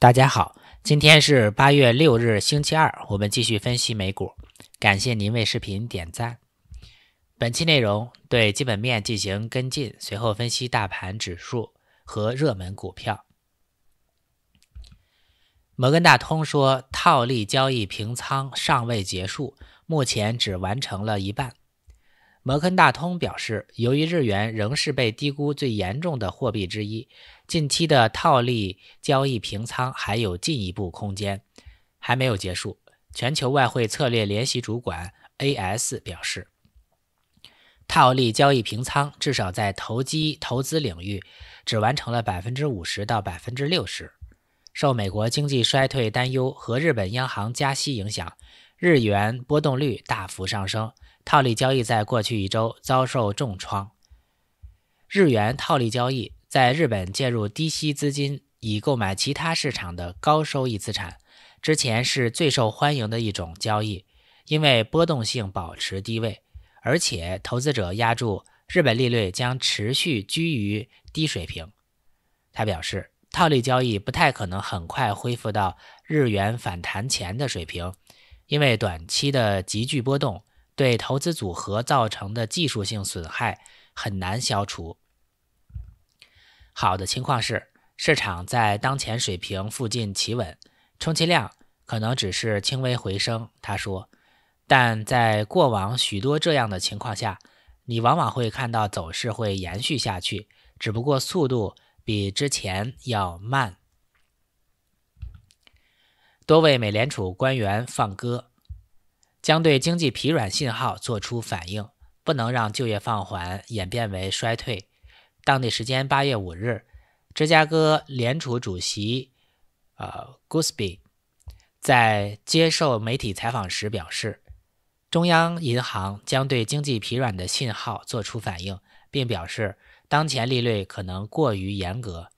大家好，今天是八月六日，星期二。我们继续分析美股，感谢您为视频点赞。本期内容对基本面进行跟进，随后分析大盘指数和热门股票。摩根大通说，套利交易平仓尚未结束，目前只完成了一半。摩根大通表示，由于日元仍是被低估最严重的货币之一。近期的套利交易平仓还有进一步空间，还没有结束。全球外汇策略联席主管 A.S 表示，套利交易平仓至少在投机投资领域只完成了百分之五十到百分之六十。受美国经济衰退担忧和日本央行加息影响，日元波动率大幅上升，套利交易在过去一周遭受重创。日元套利交易。在日本介入低息资金以购买其他市场的高收益资产之前是最受欢迎的一种交易，因为波动性保持低位，而且投资者压住日本利率将持续居于低水平。他表示，套利交易不太可能很快恢复到日元反弹前的水平，因为短期的急剧波动对投资组合造成的技术性损害很难消除。好的情况是，市场在当前水平附近企稳，充其量可能只是轻微回升。他说，但在过往许多这样的情况下，你往往会看到走势会延续下去，只不过速度比之前要慢。多位美联储官员放歌，将对经济疲软信号作出反应，不能让就业放缓演变为衰退。当地时间八月五日，芝加哥联储主席，呃，Gusby 在接受媒体采访时表示，中央银行将对经济疲软的信号作出反应，并表示当前利率可能过于严格。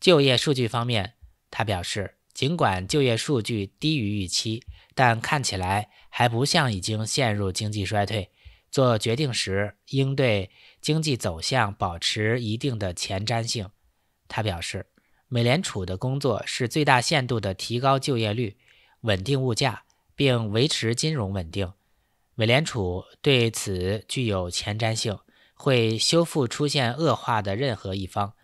就业数据方面，他表示，尽管就业数据低于预期，但看起来还不像已经陷入经济衰退。做决定时应对。经济走向保持一定的前瞻性，他表示，美联储的工作是最大限度地提高就业率、稳定物价并维持金融稳定。美联储对此具有前瞻性，会修复出现恶化的任何一方。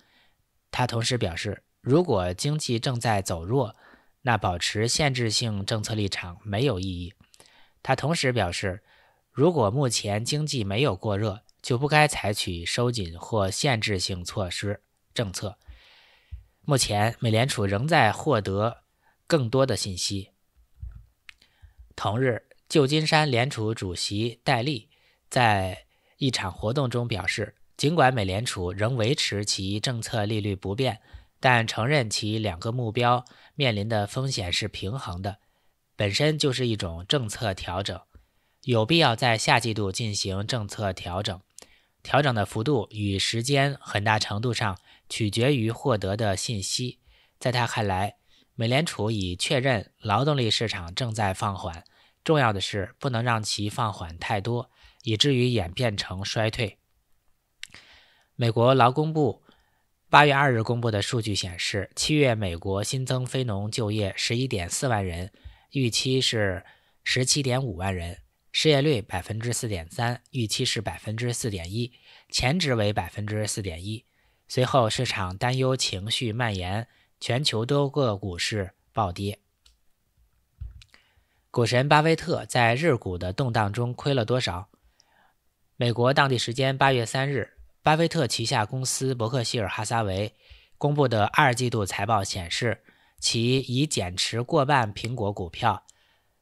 他同时表示，如果经济正在走弱，那保持限制性政策立场没有意义。他同时表示，如果目前经济没有过热。就不该采取收紧或限制性措施政策。目前，美联储仍在获得更多的信息。同日，旧金山联储主席戴利在一场活动中表示，尽管美联储仍维持其政策利率不变，但承认其两个目标面临的风险是平衡的，本身就是一种政策调整，有必要在下季度进行政策调整。调整的幅度与时间很大程度上取决于获得的信息。在他看来，美联储已确认劳动力市场正在放缓，重要的是不能让其放缓太多，以至于演变成衰退。美国劳工部八月二日公布的数据显示，七月美国新增非农就业十一点四万人，预期是十七点五万人。失业率百分之四点三，预期是百分之四点一，前值为百分之四点一。随后市场担忧情绪蔓延，全球多个股市暴跌。股神巴菲特在日股的动荡中亏了多少？美国当地时间八月三日，巴菲特旗下公司伯克希尔哈撒韦公布的二季度财报显示，其已减持过半苹果股票，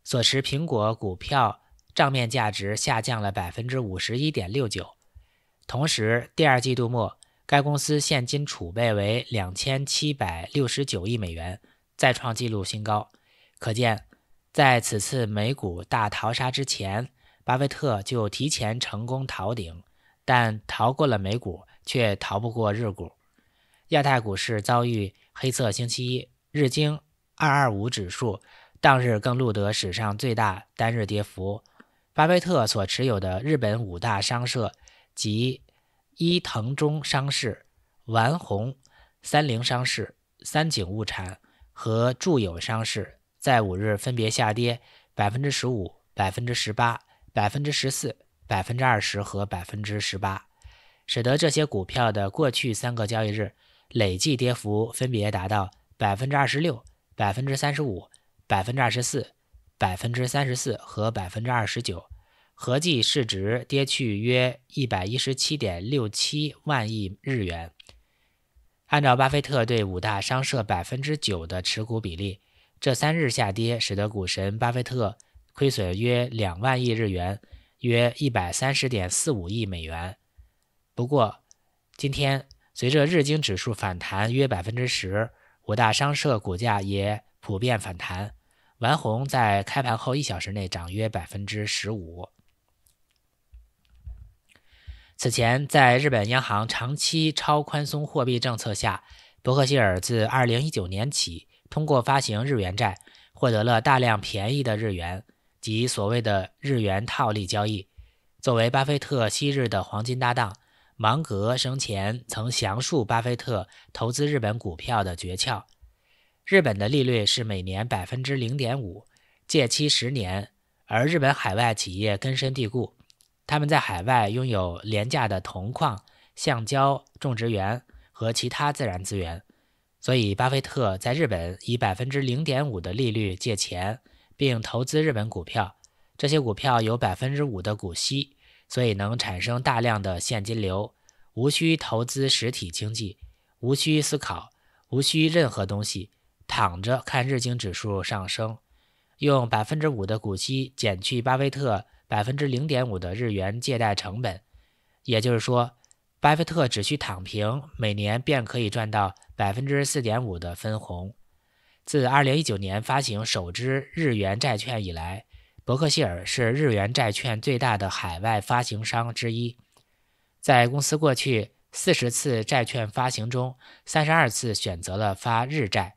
所持苹果股票。账面价值下降了百分之五十一点六九，同时第二季度末，该公司现金储备为两千七百六十九亿美元，再创纪录新高。可见，在此次美股大逃杀之前，巴菲特就提前成功逃顶，但逃过了美股，却逃不过日股。亚太股市遭遇黑色星期一，日经二二五指数当日更录得史上最大单日跌幅。巴菲特所持有的日本五大商社，及伊藤忠商事、丸红、三菱商事、三井物产和住友商事，在五日分别下跌百分之十五、百分之十八、百分之十四、百分之二十和百分之十八，使得这些股票的过去三个交易日累计跌幅分别达到百分之二十六、百分之三十五、百分之二十四。百分之三十四和百分之二十九，合计市值跌去约一百一十七点六七万亿日元。按照巴菲特对五大商社百分之九的持股比例，这三日下跌使得股神巴菲特亏损约两万亿日元，约一百三十点四五亿美元。不过，今天随着日经指数反弹约百分之十，五大商社股价也普遍反弹。丸红在开盘后一小时内涨约百分之十五。此前，在日本央行长期超宽松货币政策下，伯克希尔自2019年起通过发行日元债，获得了大量便宜的日元及所谓的日元套利交易。作为巴菲特昔日的黄金搭档，芒格生前曾详述巴菲特投资日本股票的诀窍。日本的利率是每年百分之零点五，借期十年，而日本海外企业根深蒂固，他们在海外拥有廉价的铜矿、橡胶种植园和其他自然资源，所以巴菲特在日本以百分之零点五的利率借钱，并投资日本股票，这些股票有百分之五的股息，所以能产生大量的现金流，无需投资实体经济，无需思考，无需任何东西。躺着看日经指数上升，用百分之五的股息减去巴菲特百分之零点五的日元借贷成本，也就是说，巴菲特只需躺平，每年便可以赚到百分之四点五的分红。自二零一九年发行首支日元债券以来，伯克希尔是日元债券最大的海外发行商之一。在公司过去四十次债券发行中，三十二次选择了发日债。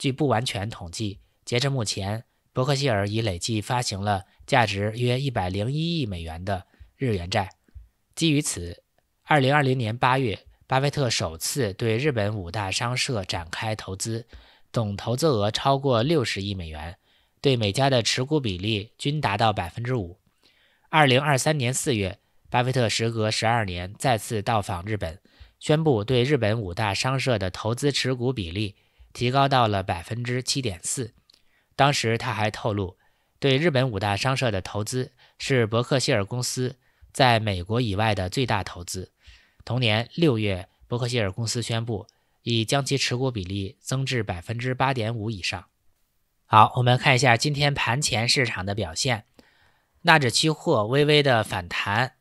据不完全统计，截至目前，伯克希尔已累计发行了价值约一百零一亿美元的日元债。基于此，二零二零年八月，巴菲特首次对日本五大商社展开投资，总投资额超过六十亿美元，对每家的持股比例均达到百分之五。二零二三年四月，巴菲特时隔十二年再次到访日本，宣布对日本五大商社的投资持股比例。提高到了百分之七点四。当时他还透露，对日本五大商社的投资是伯克希尔公司在美国以外的最大投资。同年六月，伯克希尔公司宣布已将其持股比例增至百分之八点五以上。好，我们看一下今天盘前市场的表现，纳指期货微微的反弹。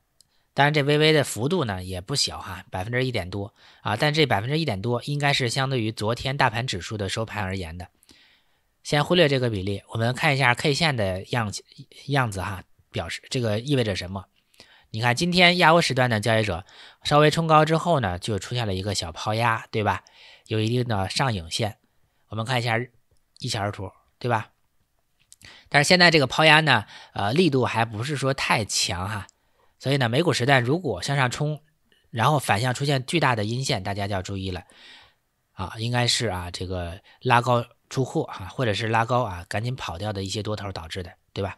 当然，这微微的幅度呢也不小哈，百分之一点多啊。但这百分之一点多应该是相对于昨天大盘指数的收盘而言的，先忽略这个比例，我们看一下 K 线的样样子哈，表示这个意味着什么？你看今天亚欧时段的交易者稍微冲高之后呢，就出现了一个小抛压，对吧？有一定的上影线。我们看一下一小时图，对吧？但是现在这个抛压呢，呃，力度还不是说太强哈。所以呢，美股时代如果向上冲，然后反向出现巨大的阴线，大家就要注意了啊，应该是啊，这个拉高出货啊，或者是拉高啊，赶紧跑掉的一些多头导致的，对吧？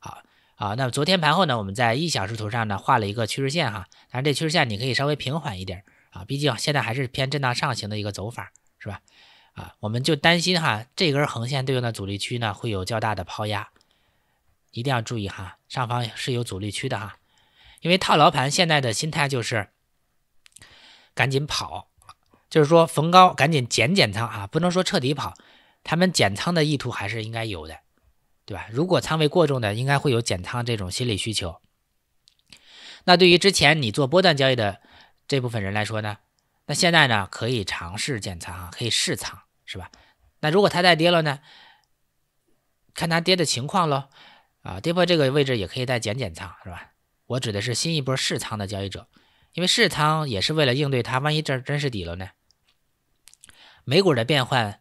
好啊，那么昨天盘后呢，我们在一小时图上呢画了一个趋势线哈，当然这趋势线你可以稍微平缓一点啊，毕竟现在还是偏震荡上行的一个走法，是吧？啊，我们就担心哈，这根横线对应的阻力区呢会有较大的抛压，一定要注意哈，上方是有阻力区的哈。因为套牢盘现在的心态就是赶紧跑，就是说逢高赶紧减减仓啊，不能说彻底跑，他们减仓的意图还是应该有的，对吧？如果仓位过重的，应该会有减仓这种心理需求。那对于之前你做波段交易的这部分人来说呢，那现在呢可以尝试减仓啊，可以试仓是吧？那如果它再跌了呢，看它跌的情况喽，啊，跌破这个位置也可以再减减仓是吧？我指的是新一波试仓的交易者，因为试仓也是为了应对它，万一这真是底了呢？美股的变换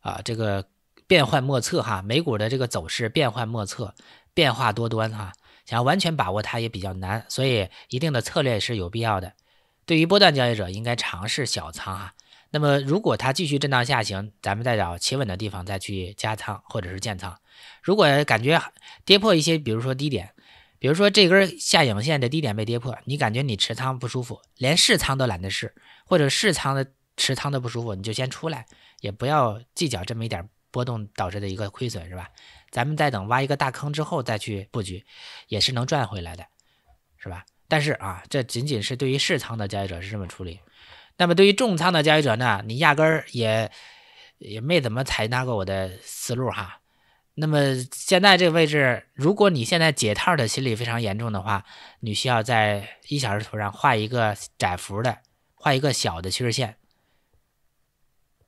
啊，这个变幻莫测哈，美股的这个走势变幻莫测，变化多端哈，想要完全把握它也比较难，所以一定的策略是有必要的。对于波段交易者，应该尝试小仓哈。那么如果它继续震荡下行，咱们再找企稳的地方再去加仓或者是建仓。如果感觉跌破一些，比如说低点。比如说这根下影线的低点被跌破，你感觉你持仓不舒服，连试仓都懒得试，或者试仓的持仓都不舒服，你就先出来，也不要计较这么一点波动导致的一个亏损，是吧？咱们再等挖一个大坑之后再去布局，也是能赚回来的，是吧？但是啊，这仅仅是对于试仓的交易者是这么处理，那么对于重仓的交易者呢，你压根儿也也没怎么采纳过我的思路哈。那么现在这个位置，如果你现在解套的心理非常严重的话，你需要在一小时图上画一个窄幅的，画一个小的趋势线，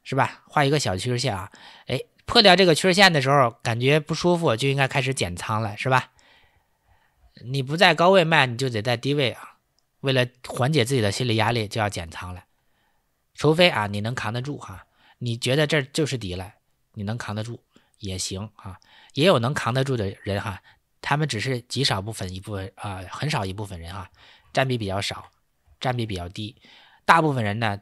是吧？画一个小趋势线啊，哎，破掉这个趋势线的时候，感觉不舒服，就应该开始减仓了，是吧？你不在高位卖，你就得在低位啊。为了缓解自己的心理压力，就要减仓了，除非啊，你能扛得住哈，你觉得这就是底了，你能扛得住。也行啊，也有能扛得住的人哈，他们只是极少部分一部分啊，很少一部分人哈，占比比较少，占比比较低。大部分人呢，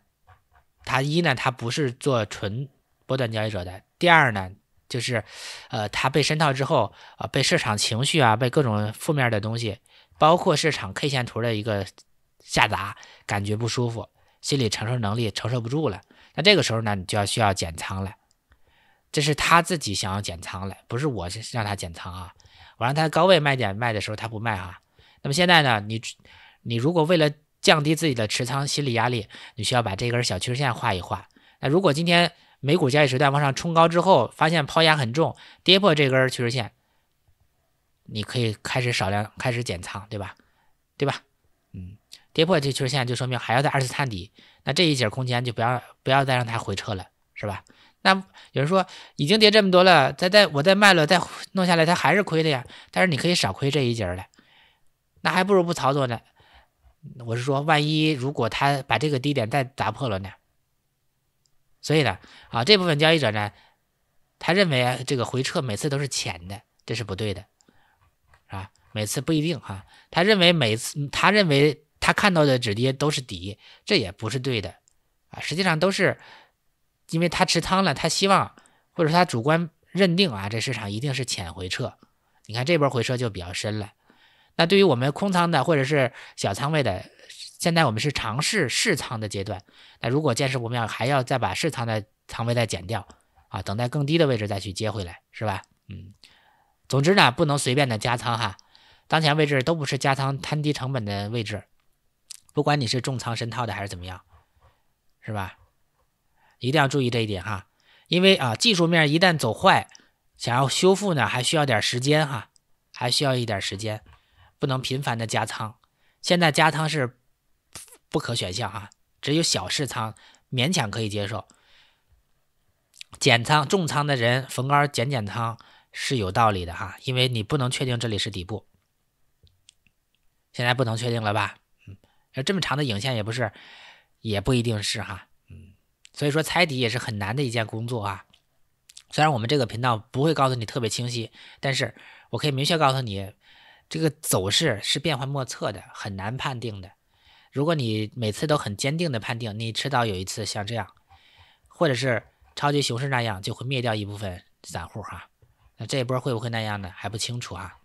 他一呢，他不是做纯波段交易者的；第二呢，就是，呃，他被深套之后啊，被市场情绪啊，被各种负面的东西，包括市场 K 线图的一个下砸，感觉不舒服，心理承受能力承受不住了。那这个时候呢，你就要需要减仓了。这是他自己想要减仓了，不是我让让他减仓啊！我让他高位卖点卖的时候他不卖啊。那么现在呢？你你如果为了降低自己的持仓心理压力，你需要把这根小趋势线画一画。那如果今天美股交易时段往上冲高之后，发现抛压很重，跌破这根趋势线，你可以开始少量开始减仓，对吧？对吧？嗯，跌破这趋势线就说明还要再二次探底，那这一节空间就不要不要再让它回撤了，是吧？那有人说已经跌这么多了，再再我再卖了，再弄下来，它还是亏的呀。但是你可以少亏这一截儿了，那还不如不操作呢。我是说，万一如果它把这个低点再砸破了呢？所以呢，啊这部分交易者呢，他认为这个回撤每次都是浅的，这是不对的，啊，每次不一定哈。他认为每次，他认为他看到的止跌都是底，这也不是对的啊，实际上都是。因为他持仓了，他希望，或者说他主观认定啊，这市场一定是浅回撤。你看这波回撤就比较深了。那对于我们空仓的，或者是小仓位的，现在我们是尝试试仓的阶段。那如果见势不妙，还要再把试仓的仓位再减掉啊，等待更低的位置再去接回来，是吧？嗯，总之呢，不能随便的加仓哈。当前位置都不是加仓摊低成本的位置，不管你是重仓深套的还是怎么样，是吧？一定要注意这一点哈，因为啊技术面一旦走坏，想要修复呢还需要点时间哈，还需要一点时间，不能频繁的加仓，现在加仓是不可选项啊，只有小试仓勉强可以接受。减仓重仓的人逢高减减仓是有道理的哈，因为你不能确定这里是底部，现在不能确定了吧？嗯，这么长的影线也不是，也不一定是哈。所以说，猜底也是很难的一件工作啊。虽然我们这个频道不会告诉你特别清晰，但是我可以明确告诉你，这个走势是变幻莫测的，很难判定的。如果你每次都很坚定的判定，你迟早有一次像这样，或者是超级熊市那样，就会灭掉一部分散户哈。那这一波会不会那样呢？还不清楚啊。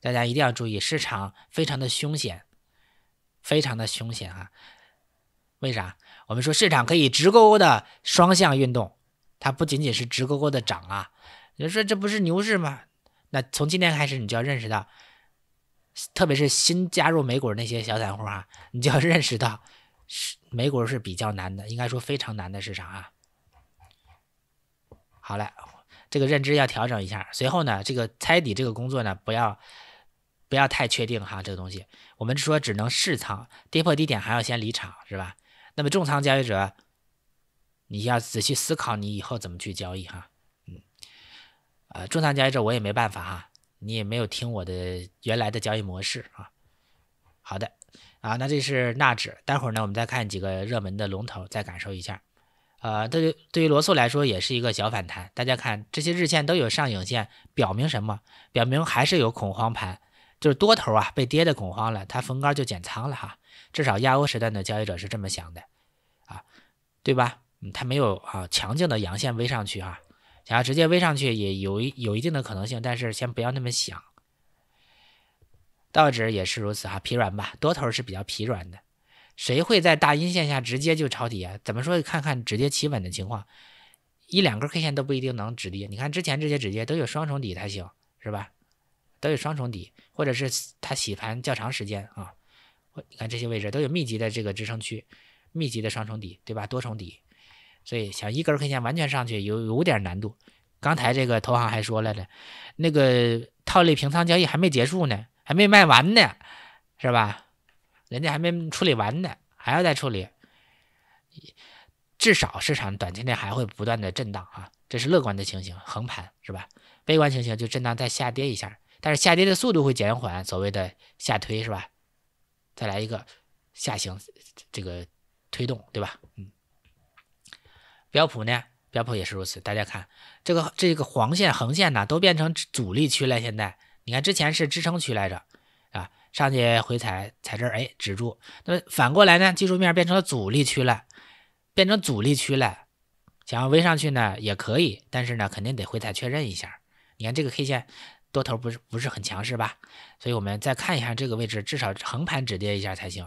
大家一定要注意，市场非常的凶险，非常的凶险啊。为啥？我们说市场可以直勾勾的双向运动，它不仅仅是直勾勾的涨啊！你说这不是牛市吗？那从今天开始，你就要认识到，特别是新加入美股那些小散户啊，你就要认识到，是美股是比较难的，应该说非常难的市场啊。好嘞，这个认知要调整一下。随后呢，这个猜底这个工作呢，不要不要太确定哈，这个东西我们说只能试仓，跌破低点还要先离场，是吧？那么重仓交易者，你要仔细思考你以后怎么去交易哈，嗯，呃，重仓交易者我也没办法哈，你也没有听我的原来的交易模式啊。好的，啊，那这是纳指，待会儿呢我们再看几个热门的龙头，再感受一下，呃，对，对于罗素来说也是一个小反弹，大家看这些日线都有上影线，表明什么？表明还是有恐慌盘。就是多头啊，被跌的恐慌了，他逢高就减仓了哈。至少亚欧时段的交易者是这么想的，啊，对吧？嗯，他没有啊，强劲的阳线微上去啊，想要直接微上去也有一有一定的可能性，但是先不要那么想。道指也是如此哈，疲软吧，多头是比较疲软的。谁会在大阴线下直接就抄底啊？怎么说？看看止跌企稳的情况，一两根 K 线都不一定能止跌。你看之前这些止跌都有双重底才行，是吧？都有双重底，或者是它洗盘较长时间啊，你看这些位置都有密集的这个支撑区，密集的双重底，对吧？多重底，所以想一根 K 线完全上去有有点难度。刚才这个投行还说了的，那个套利平仓交易还没结束呢，还没卖完呢，是吧？人家还没处理完呢，还要再处理。至少市场短期内还会不断的震荡啊，这是乐观的情形，横盘是吧？悲观情形就震荡再下跌一下。但是下跌的速度会减缓，所谓的下推是吧？再来一个下行这个推动，对吧？嗯。标普呢？标普也是如此。大家看这个这个黄线横线呢，都变成阻力区了。现在你看之前是支撑区来着，啊，上去回踩踩这儿，哎，止住。那么反过来呢，技术面变成了阻力区了，变成阻力区了。想要微上去呢，也可以，但是呢，肯定得回踩确认一下。你看这个 K 线。多头不是不是很强势吧？所以我们再看一下这个位置，至少横盘止跌一下才行。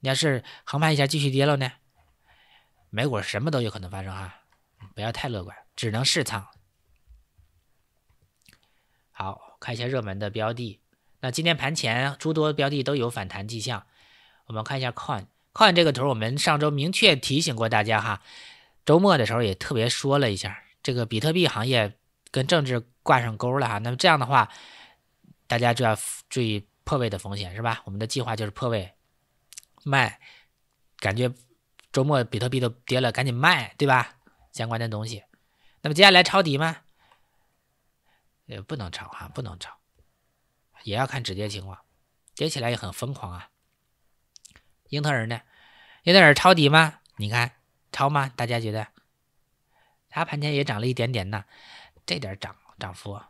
你要是横盘一下继续跌了呢？美股什么都有可能发生啊！不要太乐观，只能试仓。好，看一下热门的标的。那今天盘前诸多标的都有反弹迹象，我们看一下 Coin。Coin 这个图，我们上周明确提醒过大家哈，周末的时候也特别说了一下，这个比特币行业跟政治。挂上钩了哈，那么这样的话，大家就要注意破位的风险，是吧？我们的计划就是破位卖，感觉周末比特币都跌了，赶紧卖，对吧？相关的东西，那么接下来抄底吗？也不能抄哈，不能抄，也要看止跌情况，跌起来也很疯狂啊。英特尔呢？英特尔抄底吗？你看抄吗？大家觉得它盘前也涨了一点点呢，这点涨。涨幅，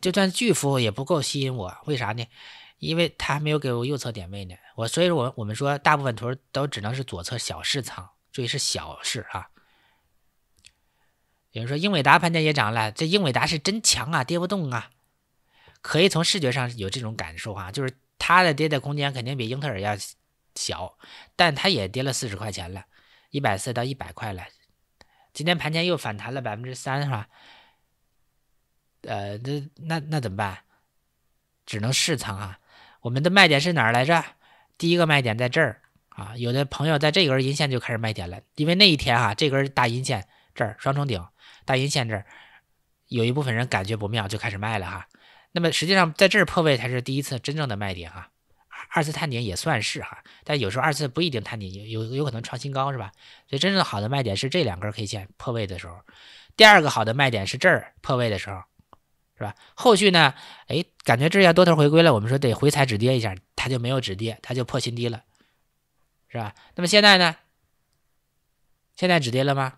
就算巨幅也不够吸引我，为啥呢？因为它还没有给我右侧点位呢。我，所以说我我们说大部分图都只能是左侧小试仓，注意是小试啊。有人说英伟达盘前也涨了，这英伟达是真强啊，跌不动啊，可以从视觉上有这种感受啊，就是它的跌的空间肯定比英特尔要小，但它也跌了四十块钱了，一百四到一百块了，今天盘前又反弹了百分之三，是吧？呃，那那那怎么办？只能试仓啊！我们的卖点是哪儿来着？第一个卖点在这儿啊！有的朋友在这根阴线就开始卖点了，因为那一天哈，这根大阴线这儿双重顶，大阴线这儿有一部分人感觉不妙，就开始卖了哈。那么实际上在这儿破位才是第一次真正的卖点哈，二次探底也算是哈，但有时候二次不一定探底，有有可能创新高是吧？所以真正好的卖点是这两根 K 线破位的时候，第二个好的卖点是这儿破位的时候。吧？后续呢？哎，感觉这要多头回归了，我们说得回踩止跌一下，它就没有止跌，它就破新低了，是吧？那么现在呢？现在止跌了吗？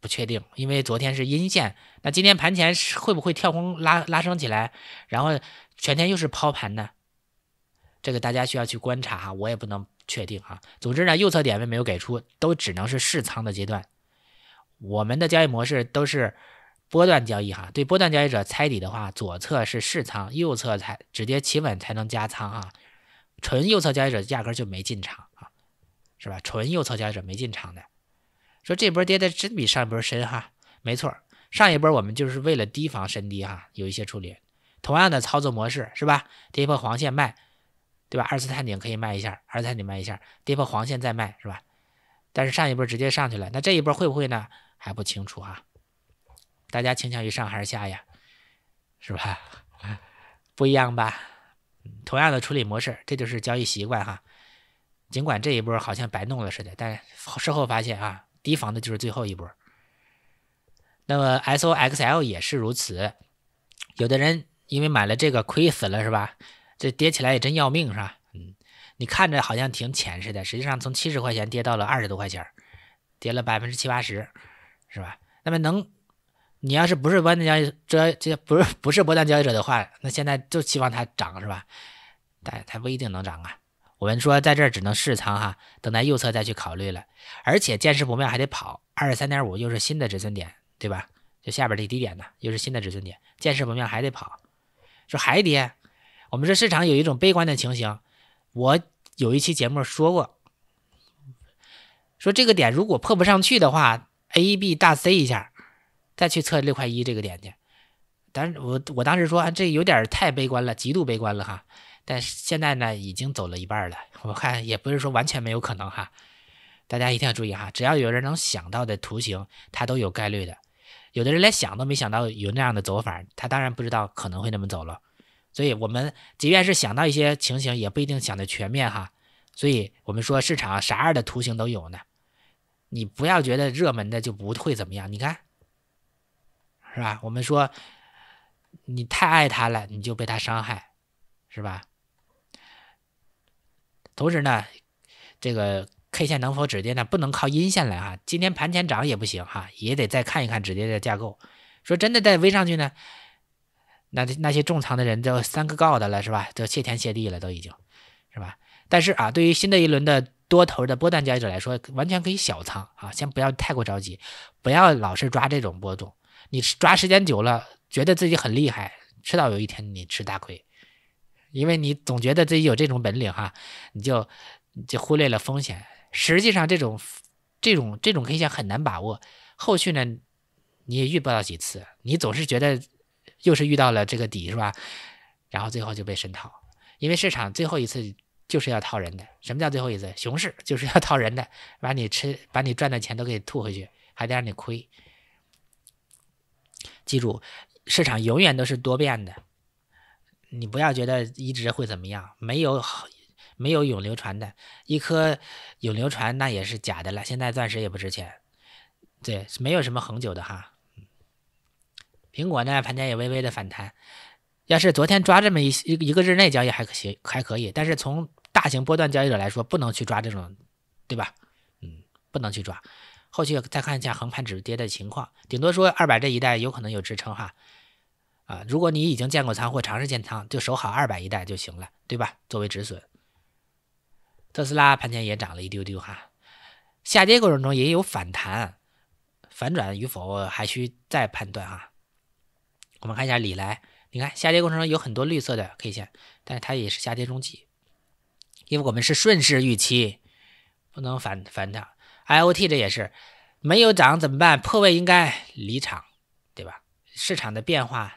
不确定，因为昨天是阴线，那今天盘前会不会跳空拉拉升起来？然后全天又是抛盘呢？这个大家需要去观察，哈，我也不能确定啊。总之呢，右侧点位没有给出，都只能是试仓的阶段。我们的交易模式都是。波段交易哈，对波段交易者，猜底的话，左侧是试仓，右侧才直接企稳才能加仓啊。纯右侧交易者压根就没进场啊，是吧？纯右侧交易者没进场的，说这波跌的真比上一波深哈，没错，上一波我们就是为了提防深跌哈，有一些处理。同样的操作模式是吧？跌破黄线卖，对吧？二次探顶可以卖一下，二次探顶卖一下，跌破黄线再卖是吧？但是上一波直接上去了，那这一波会不会呢？还不清楚啊。大家倾向于上还是下呀？是吧？不一样吧？同样的处理模式，这就是交易习惯哈。尽管这一波好像白弄了似的，但事后发现啊，提防的就是最后一波。那么，S O X L 也是如此。有的人因为买了这个亏死了，是吧？这跌起来也真要命，是吧？嗯，你看着好像挺浅似的，实际上从七十块钱跌到了二十多块钱，跌了百分之七八十，是吧？那么能。你要是不是波段交易者，这不是不是波段交易者的话，那现在就期望它涨是吧？但它不一定能涨啊。我们说在这儿只能试仓哈，等待右侧再去考虑了。而且见势不妙还得跑，二十三点五又是新的止损点，对吧？就下边这低点呢，又是新的止损点，见势不妙还得跑。说还跌，我们这市场有一种悲观的情形。我有一期节目说过，说这个点如果破不上去的话，A、B 大 C 一下。再去测六块一这个点去，但是我我当时说啊，这有点太悲观了，极度悲观了哈。但是现在呢，已经走了一半了，我看也不是说完全没有可能哈。大家一定要注意哈，只要有人能想到的图形，它都有概率的。有的人连想都没想到有那样的走法，他当然不知道可能会那么走了。所以我们即便是想到一些情形，也不一定想的全面哈。所以我们说市场啥样的图形都有呢，你不要觉得热门的就不会怎么样。你看。是吧？我们说，你太爱他了，你就被他伤害，是吧？同时呢，这个 K 线能否止跌呢？不能靠阴线来哈，今天盘前涨也不行哈，也得再看一看止跌的架构。说真的，再微上去呢，那那些重仓的人都三个告的了，是吧？都谢天谢地了，都已经，是吧？但是啊，对于新的一轮的多头的波段交易者来说，完全可以小仓啊，先不要太过着急，不要老是抓这种波动。你抓时间久了，觉得自己很厉害，迟早有一天你吃大亏，因为你总觉得自己有这种本领哈，你就就忽略了风险。实际上这种这种这种 K 线很难把握，后续呢你也遇不到几次，你总是觉得又是遇到了这个底是吧？然后最后就被深套，因为市场最后一次就是要套人的。什么叫最后一次？熊市就是要套人的，把你吃把你赚的钱都给吐回去，还得让你亏。记住，市场永远都是多变的，你不要觉得一直会怎么样，没有没有永流传的，一颗永流传那也是假的了。现在钻石也不值钱，对，没有什么恒久的哈。苹果呢，盘间也微微的反弹，要是昨天抓这么一一个日内交易还行，还可以，但是从大型波段交易者来说，不能去抓这种，对吧？嗯，不能去抓。后续再看一下横盘止跌的情况，顶多说二百这一带有可能有支撑哈，啊，如果你已经建过仓或尝试建仓，就守好二百一带就行了，对吧？作为止损。特斯拉盘前也涨了一丢丢哈，下跌过程中也有反弹，反转与否还需再判断啊。我们看一下里来，你看下跌过程中有很多绿色的 K 线，但是它也是下跌中继，因为我们是顺势预期，不能反反掉。I O T 这也是没有涨怎么办？破位应该离场，对吧？市场的变化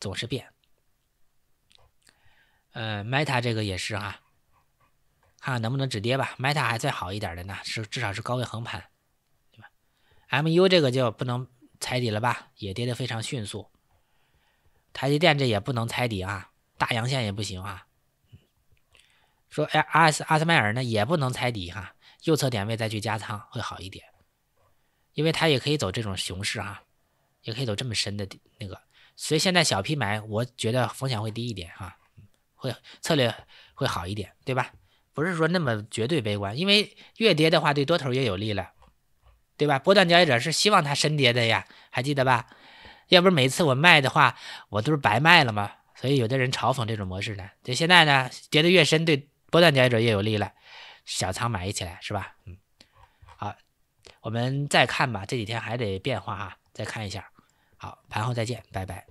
总是变。呃，Meta 这个也是哈，看看能不能止跌吧。Meta 还算好一点的呢，是至少是高位横盘，对吧？M U 这个就不能踩底了吧？也跌得非常迅速。台积电这也不能踩底啊，大阳线也不行啊。说哎，阿斯阿斯麦尔呢也不能踩底哈。右侧点位再去加仓会好一点，因为它也可以走这种熊市啊，也可以走这么深的那个，所以现在小批买，我觉得风险会低一点哈，会策略会好一点，对吧？不是说那么绝对悲观，因为越跌的话对多头越有利了，对吧？波段交易者是希望它深跌的呀，还记得吧？要不是每次我卖的话，我都是白卖了嘛。所以有的人嘲讽这种模式呢，就现在呢，跌得越深，对波段交易者越有利了。小仓买一起来是吧？嗯，好，我们再看吧，这几天还得变化哈，再看一下。好，盘后再见，拜拜。